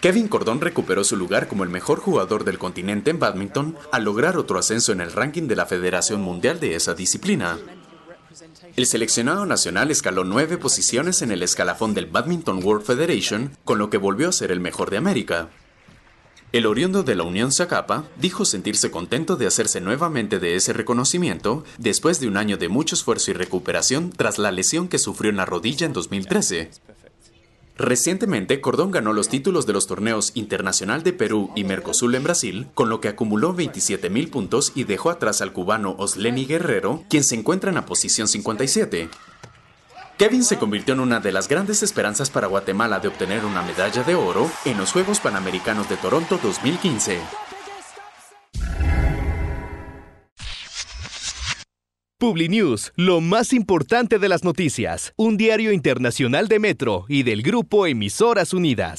Kevin Cordón recuperó su lugar como el mejor jugador del continente en badminton al lograr otro ascenso en el ranking de la Federación Mundial de esa disciplina. El seleccionado nacional escaló nueve posiciones en el escalafón del Badminton World Federation, con lo que volvió a ser el mejor de América. El oriundo de la Unión Zacapa dijo sentirse contento de hacerse nuevamente de ese reconocimiento después de un año de mucho esfuerzo y recuperación tras la lesión que sufrió en la rodilla en 2013, Recientemente, Cordón ganó los títulos de los torneos Internacional de Perú y Mercosul en Brasil, con lo que acumuló 27.000 puntos y dejó atrás al cubano Osleni Guerrero, quien se encuentra en la posición 57. Kevin se convirtió en una de las grandes esperanzas para Guatemala de obtener una medalla de oro en los Juegos Panamericanos de Toronto 2015. PubliNews, lo más importante de las noticias, un diario internacional de Metro y del grupo Emisoras Unidas.